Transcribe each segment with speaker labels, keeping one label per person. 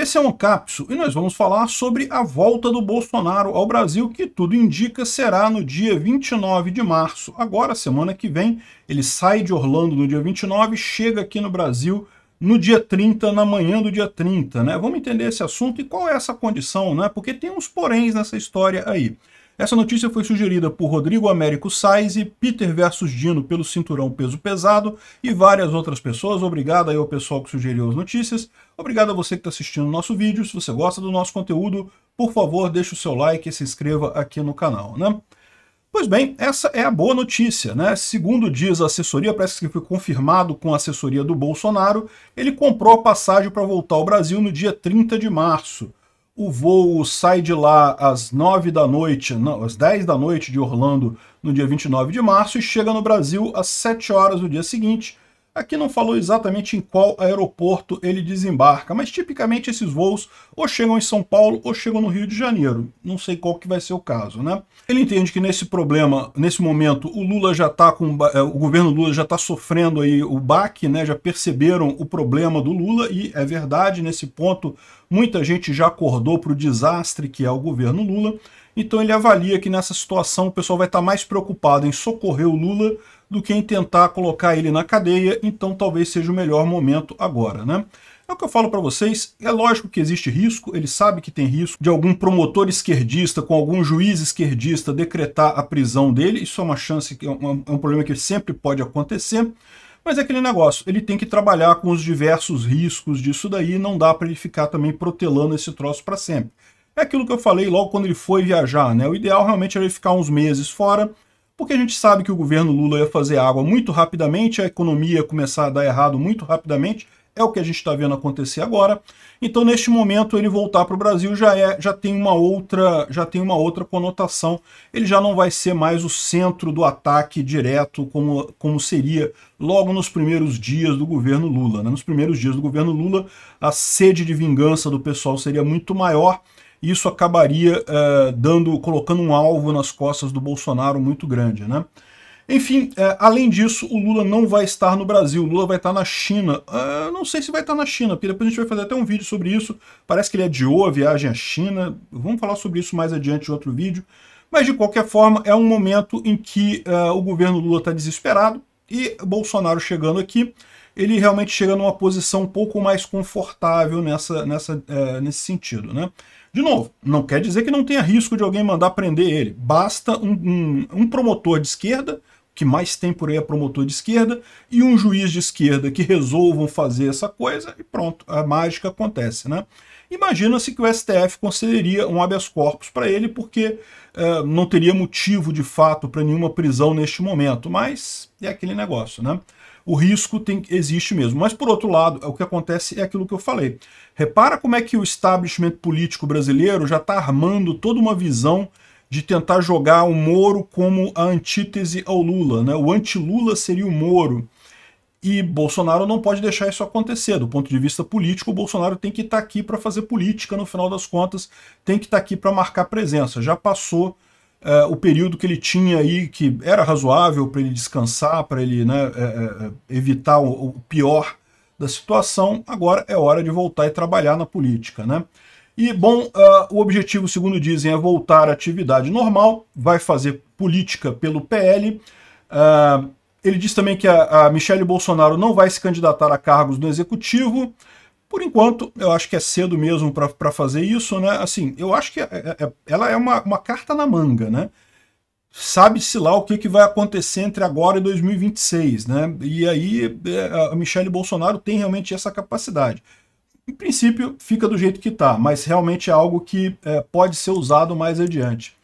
Speaker 1: Esse é um capso e nós vamos falar sobre a volta do Bolsonaro ao Brasil, que tudo indica será no dia 29 de março. Agora, semana que vem, ele sai de Orlando no dia 29, chega aqui no Brasil no dia 30, na manhã do dia 30, né? Vamos entender esse assunto e qual é essa condição, né? Porque tem uns poréns nessa história aí. Essa notícia foi sugerida por Rodrigo Américo Sais e Peter versus Dino pelo cinturão peso pesado e várias outras pessoas. Obrigado aí ao pessoal que sugeriu as notícias. Obrigado a você que está assistindo o nosso vídeo. Se você gosta do nosso conteúdo, por favor, deixe o seu like e se inscreva aqui no canal, né? Pois bem, essa é a boa notícia, né? Segundo diz a assessoria, parece que foi confirmado com a assessoria do Bolsonaro, ele comprou a passagem para voltar ao Brasil no dia 30 de março. O voo sai de lá às 9 da noite, não, às 10 da noite de Orlando, no dia 29 de março, e chega no Brasil às 7 horas do dia seguinte, Aqui não falou exatamente em qual aeroporto ele desembarca, mas tipicamente esses voos ou chegam em São Paulo ou chegam no Rio de Janeiro. Não sei qual que vai ser o caso, né? Ele entende que nesse problema, nesse momento, o Lula já está com eh, o governo Lula já está sofrendo aí o baque, né? Já perceberam o problema do Lula e é verdade nesse ponto muita gente já acordou para o desastre que é o governo Lula. Então ele avalia que nessa situação o pessoal vai estar tá mais preocupado em socorrer o Lula do que em tentar colocar ele na cadeia, então talvez seja o melhor momento agora, né? É o que eu falo para vocês, é lógico que existe risco, ele sabe que tem risco de algum promotor esquerdista, com algum juiz esquerdista decretar a prisão dele, isso é uma chance, é um, é um problema que sempre pode acontecer, mas é aquele negócio, ele tem que trabalhar com os diversos riscos disso daí, não dá para ele ficar também protelando esse troço para sempre. É aquilo que eu falei logo quando ele foi viajar, né? O ideal realmente era ele ficar uns meses fora, porque a gente sabe que o governo Lula ia fazer água muito rapidamente, a economia ia começar a dar errado muito rapidamente, é o que a gente está vendo acontecer agora. Então, neste momento, ele voltar para o Brasil já, é, já, tem uma outra, já tem uma outra conotação. Ele já não vai ser mais o centro do ataque direto, como, como seria logo nos primeiros dias do governo Lula. Né? Nos primeiros dias do governo Lula, a sede de vingança do pessoal seria muito maior isso acabaria eh, dando, colocando um alvo nas costas do Bolsonaro muito grande. Né? Enfim, eh, além disso, o Lula não vai estar no Brasil, o Lula vai estar na China. Uh, não sei se vai estar na China, porque depois a gente vai fazer até um vídeo sobre isso. Parece que ele adiou a viagem à China. Vamos falar sobre isso mais adiante em outro vídeo. Mas, de qualquer forma, é um momento em que uh, o governo Lula está desesperado e Bolsonaro chegando aqui, ele realmente chega numa posição um pouco mais confortável nessa, nessa, uh, nesse sentido. Né? De novo, não quer dizer que não tenha risco de alguém mandar prender ele. Basta um, um, um promotor de esquerda, que mais tem por aí é promotor de esquerda, e um juiz de esquerda que resolvam fazer essa coisa e pronto, a mágica acontece, né? Imagina-se que o STF concederia um habeas corpus para ele, porque eh, não teria motivo de fato para nenhuma prisão neste momento, mas é aquele negócio, né? O risco tem, existe mesmo. Mas, por outro lado, o que acontece é aquilo que eu falei. Repara como é que o establishment político brasileiro já está armando toda uma visão de tentar jogar o Moro como a antítese ao Lula. Né? O anti-Lula seria o Moro. E Bolsonaro não pode deixar isso acontecer. Do ponto de vista político, o Bolsonaro tem que estar tá aqui para fazer política, no final das contas, tem que estar tá aqui para marcar presença. Já passou é, o período que ele tinha aí, que era razoável para ele descansar, para ele né, é, é, é, evitar o, o, pior da situação, agora é hora de voltar e trabalhar na política. Né? E, bom, uh, o objetivo, segundo dizem, é voltar à atividade normal, vai fazer política pelo PL. Uh, é, ele diz também que a, a Michele Bolsonaro não vai se candidatar a cargos no executivo. Por enquanto, eu acho que é cedo mesmo para fazer isso, né? Assim, eu acho que é, é, é, ela é uma, uma carta na manga, né? Sabe-se lá o que, que vai acontecer entre agora e 2026, né? E aí é, a Michele Bolsonaro tem realmente essa capacidade. Em princípio, fica do jeito que está, mas realmente é algo que é, pode ser usado mais adiante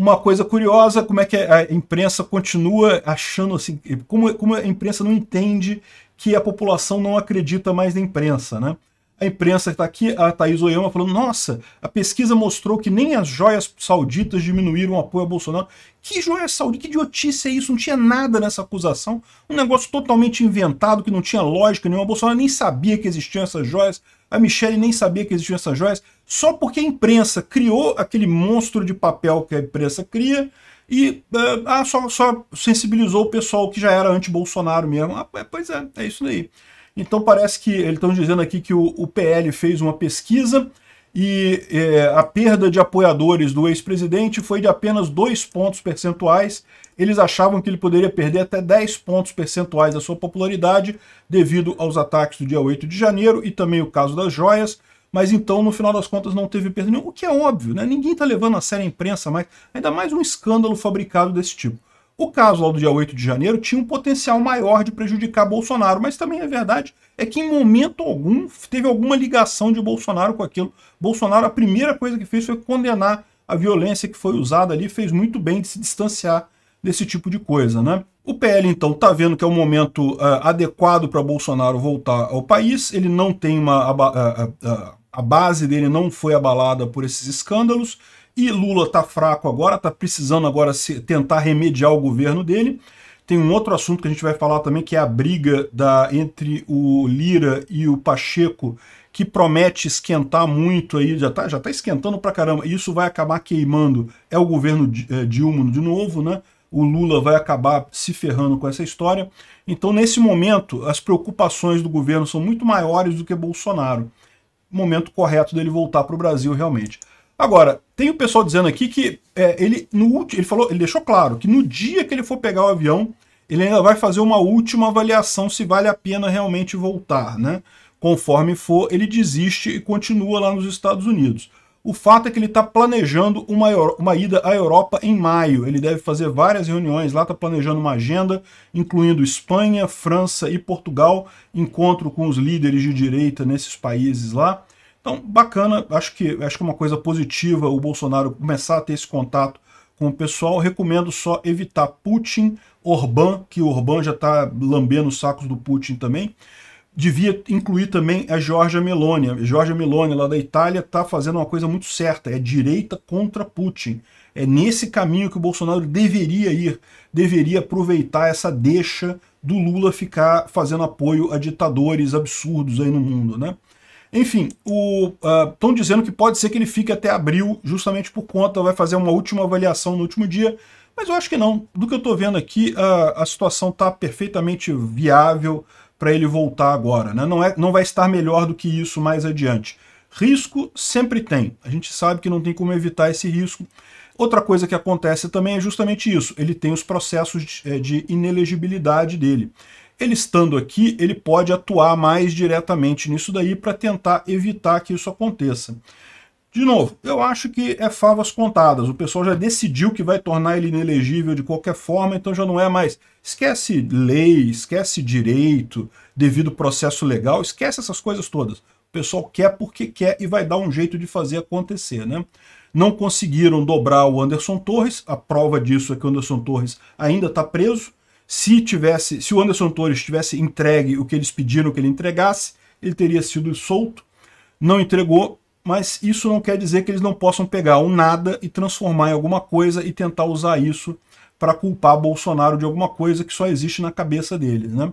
Speaker 1: uma coisa curiosa, como é que a imprensa continua achando assim, como, como a imprensa não entende que a população não acredita mais na imprensa, né? A imprensa está aqui, a Thaís Oyama, falando, nossa, a pesquisa mostrou que nem as joias sauditas diminuíram o apoio a Bolsonaro. Que joia saudita, que idiotice é isso? Não tinha nada nessa acusação. Um negócio totalmente inventado, que não tinha lógica nenhuma. A Bolsonaro nem sabia que existiam essas joias. A Michelle nem sabia que existiam essas joias só porque a imprensa criou aquele monstro de papel que a imprensa cria e eh, ah, só, só sensibilizou o pessoal que já era anti-Bolsonaro mesmo. Ah, é, pois é, é isso daí. Então parece que eles estão dizendo aqui que o, o, PL fez uma pesquisa e é, a perda de apoiadores do ex-presidente foi de apenas 2 pontos percentuais. Eles achavam que ele poderia perder até 10 pontos percentuais da sua popularidade devido aos ataques do dia 8 de janeiro e também o caso das joias mas então no final das contas não teve perda nenhuma, o que é óbvio, né? Ninguém está levando a sério a imprensa mais, ainda mais um escândalo fabricado desse tipo. O caso lá do dia 8 de janeiro tinha um potencial maior de prejudicar Bolsonaro, mas também é verdade é que em momento algum teve alguma ligação de Bolsonaro com aquilo. Bolsonaro, a primeira coisa que fez foi condenar a violência que foi usada ali, fez muito bem de se distanciar desse tipo de coisa, né? O PL, então, está vendo que é o momento uh, adequado para Bolsonaro voltar ao país, ele não tem uma uh, uh, a base dele não foi abalada por esses escândalos, e Lula está fraco agora, está precisando agora se, tentar remediar o governo dele. Tem um outro assunto que a gente vai falar também, que é a briga da, entre o Lira e o Pacheco, que promete esquentar muito aí, já está já tá esquentando pra caramba, e isso vai acabar queimando. É o governo é, Dilma de novo, né? O Lula vai acabar se ferrando com essa história. Então, nesse momento, as preocupações do governo são muito maiores do que Bolsonaro momento correto dele voltar para o Brasil realmente. Agora, tem o pessoal dizendo aqui que é, ele, no, ele, falou, ele deixou claro que no dia que ele for pegar o avião, ele ainda vai fazer uma última avaliação se vale a pena realmente voltar, né? Conforme for, ele desiste e continua lá nos Estados Unidos. O fato é que ele está planejando uma, uma ida à Europa em maio. Ele deve fazer várias reuniões lá, está planejando uma agenda, incluindo Espanha, França e Portugal, encontro com os líderes de direita nesses países lá. Então, bacana, acho que, acho que é uma coisa positiva o Bolsonaro começar a ter esse contato com o pessoal. Recomendo só evitar Putin, Orbán, que o Orbán já está lambendo os sacos do Putin também devia incluir também a Georgia Meloni. A Georgia Meloni, lá da Itália, está fazendo uma coisa muito certa, é direita contra Putin. É nesse caminho que o Bolsonaro deveria ir, deveria aproveitar essa deixa do Lula ficar fazendo apoio a ditadores absurdos aí no mundo, né? Enfim, estão ah, uh, dizendo que pode ser que ele fique até abril, justamente por conta, vai fazer uma última avaliação no último dia, mas eu acho que não. Do que eu estou vendo aqui, ah, a situação está perfeitamente viável, para ele voltar agora. Né? Não, é, não vai estar melhor do que isso mais adiante. Risco sempre tem. A gente sabe que não tem como evitar esse risco. Outra coisa que acontece também é justamente isso. Ele tem os processos de, eh, de inelegibilidade dele. Ele estando aqui, ele pode atuar mais diretamente nisso daí para tentar evitar que isso aconteça. De novo, eu acho que é favas contadas. O pessoal já decidiu que vai tornar ele inelegível de qualquer forma, então já não é mais. Esquece lei, esquece direito, devido processo legal, esquece essas coisas todas. O pessoal quer porque quer e vai dar um jeito de fazer acontecer, né? Não conseguiram dobrar o Anderson Torres, a prova disso é que o Anderson Torres ainda está preso. Se tivesse, se o Anderson Torres tivesse entregue o que eles pediram que ele entregasse, ele teria sido solto. Não entregou, mas isso não quer dizer que eles não possam pegar um nada e transformar em alguma coisa e tentar usar isso para culpar Bolsonaro de alguma coisa que só existe na cabeça dele. Né?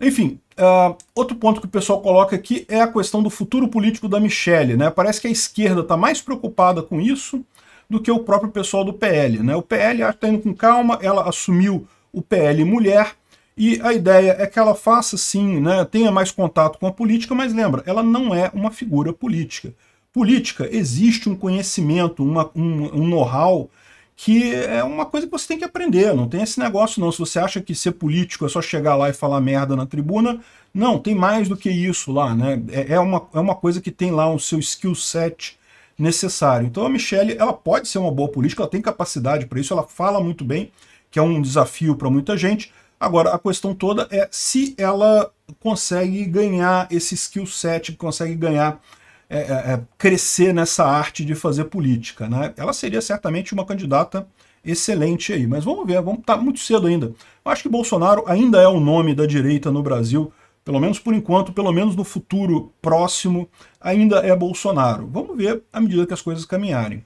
Speaker 1: Enfim, uh, outro ponto que o pessoal coloca aqui é a questão do futuro político da Michelle. Né? Parece que a esquerda está mais preocupada com isso do que o próprio pessoal do PL. Né? O PL está indo com calma, ela assumiu o PL Mulher, e a ideia é que ela faça sim, né, tenha mais contato com a política, mas lembra, ela não é uma figura política. Política existe um conhecimento, uma, um, um know-how que é uma coisa que você tem que aprender, não tem esse negócio não. Se você acha que ser político é só chegar lá e falar merda na tribuna, não, tem mais do que isso lá, né? É, é uma, é uma coisa que tem lá o um seu skill set necessário. Então a Michelle, ela pode ser uma boa política, ela tem capacidade para isso, ela fala muito bem, que é um desafio para muita gente, Agora, a questão toda é se ela consegue ganhar esse skill set, consegue ganhar, é, é, é, crescer nessa arte de fazer política. Né? Ela seria certamente uma candidata excelente aí, mas vamos ver, vamos tá muito cedo ainda. Eu acho que Bolsonaro ainda é o nome da direita no Brasil, pelo menos por enquanto, pelo menos no futuro próximo, ainda é Bolsonaro. Vamos ver à medida que as coisas caminharem.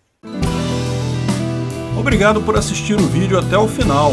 Speaker 1: Obrigado por assistir o vídeo até o final.